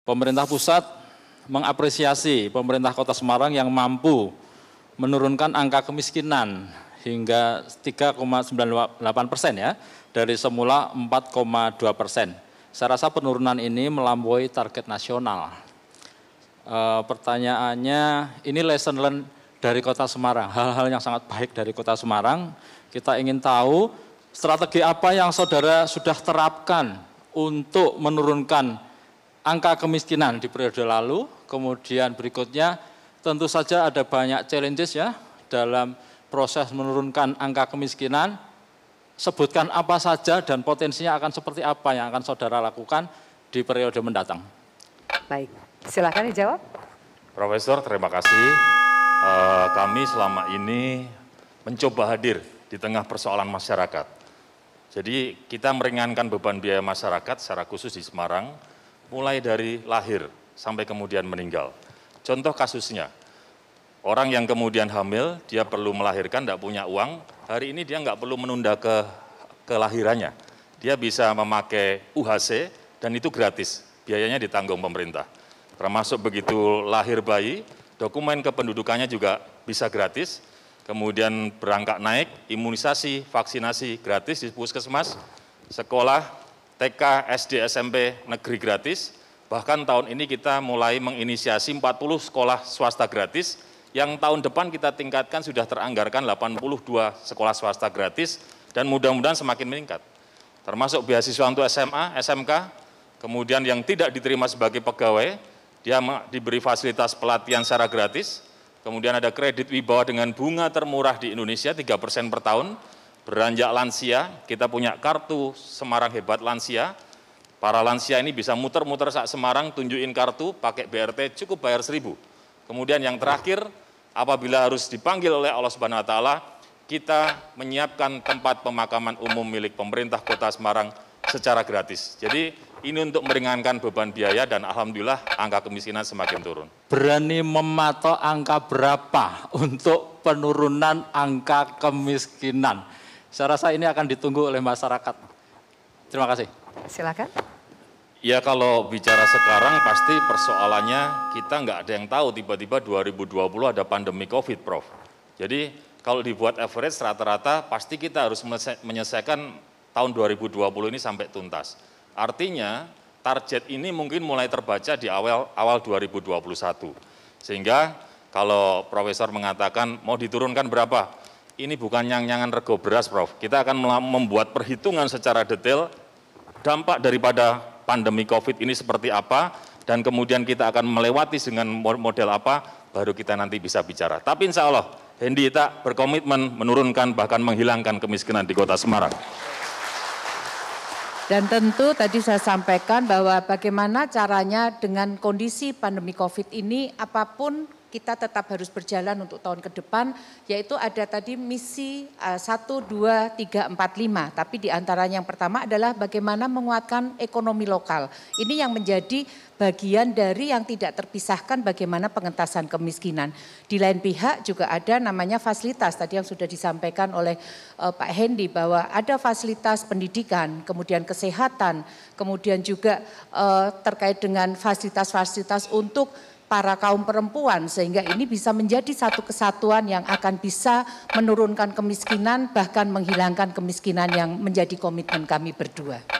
Pemerintah pusat mengapresiasi pemerintah kota Semarang yang mampu menurunkan angka kemiskinan hingga 3,98 persen ya, dari semula 4,2 persen. Saya rasa penurunan ini melampaui target nasional. E, pertanyaannya, ini lesson learn dari kota Semarang, hal-hal yang sangat baik dari kota Semarang. Kita ingin tahu strategi apa yang saudara sudah terapkan untuk menurunkan angka kemiskinan di periode lalu, kemudian berikutnya tentu saja ada banyak challenges ya dalam proses menurunkan angka kemiskinan. Sebutkan apa saja dan potensinya akan seperti apa yang akan saudara lakukan di periode mendatang. Baik, silakan dijawab. Profesor, terima kasih. Eh, kami selama ini mencoba hadir di tengah persoalan masyarakat. Jadi kita meringankan beban biaya masyarakat secara khusus di Semarang mulai dari lahir sampai kemudian meninggal. Contoh kasusnya, orang yang kemudian hamil, dia perlu melahirkan, tidak punya uang, hari ini dia nggak perlu menunda ke kelahirannya. Dia bisa memakai UHC dan itu gratis, biayanya ditanggung pemerintah. Termasuk begitu lahir bayi, dokumen kependudukannya juga bisa gratis, kemudian berangkat naik, imunisasi, vaksinasi gratis di puskesmas, sekolah, TK, SD, SMP negeri gratis. Bahkan tahun ini kita mulai menginisiasi 40 sekolah swasta gratis yang tahun depan kita tingkatkan sudah teranggarkan 82 sekolah swasta gratis dan mudah-mudahan semakin meningkat. Termasuk beasiswa untuk SMA, SMK, kemudian yang tidak diterima sebagai pegawai, dia diberi fasilitas pelatihan secara gratis, kemudian ada kredit wibawa dengan bunga termurah di Indonesia 3% per tahun, beranjak lansia, kita punya kartu Semarang Hebat Lansia. Para lansia ini bisa muter-muter saat Semarang, tunjukin kartu, pakai BRT, cukup bayar seribu. Kemudian yang terakhir, apabila harus dipanggil oleh Allah Subhanahu Wa Taala, kita menyiapkan tempat pemakaman umum milik pemerintah kota Semarang secara gratis. Jadi ini untuk meringankan beban biaya dan alhamdulillah angka kemiskinan semakin turun. Berani mematok angka berapa untuk penurunan angka kemiskinan? Saya rasa ini akan ditunggu oleh masyarakat. Terima kasih. Silakan. Ya kalau bicara sekarang pasti persoalannya kita nggak ada yang tahu tiba-tiba 2020 ada pandemi COVID, Prof. Jadi kalau dibuat average rata-rata pasti kita harus menyelesaikan tahun 2020 ini sampai tuntas. Artinya target ini mungkin mulai terbaca di awal awal 2021. Sehingga kalau profesor mengatakan mau diturunkan berapa? ini bukan nyang-nyangan rego beras, Prof. Kita akan membuat perhitungan secara detail dampak daripada pandemi COVID ini seperti apa, dan kemudian kita akan melewati dengan model apa, baru kita nanti bisa bicara. Tapi insya Allah, Hendi tak berkomitmen menurunkan bahkan menghilangkan kemiskinan di kota Semarang. Dan tentu tadi saya sampaikan bahwa bagaimana caranya dengan kondisi pandemi COVID ini, apapun kita tetap harus berjalan untuk tahun ke depan, yaitu ada tadi misi eh, satu 1, 2, 3, 4, Tapi di antara yang pertama adalah bagaimana menguatkan ekonomi lokal. Ini yang menjadi bagian dari yang tidak terpisahkan bagaimana pengentasan kemiskinan. Di lain pihak juga ada namanya fasilitas, tadi yang sudah disampaikan oleh eh, Pak Hendy bahwa ada fasilitas pendidikan, kemudian kesehatan, kemudian juga eh, terkait dengan fasilitas-fasilitas untuk para kaum perempuan sehingga ini bisa menjadi satu kesatuan yang akan bisa menurunkan kemiskinan bahkan menghilangkan kemiskinan yang menjadi komitmen kami berdua.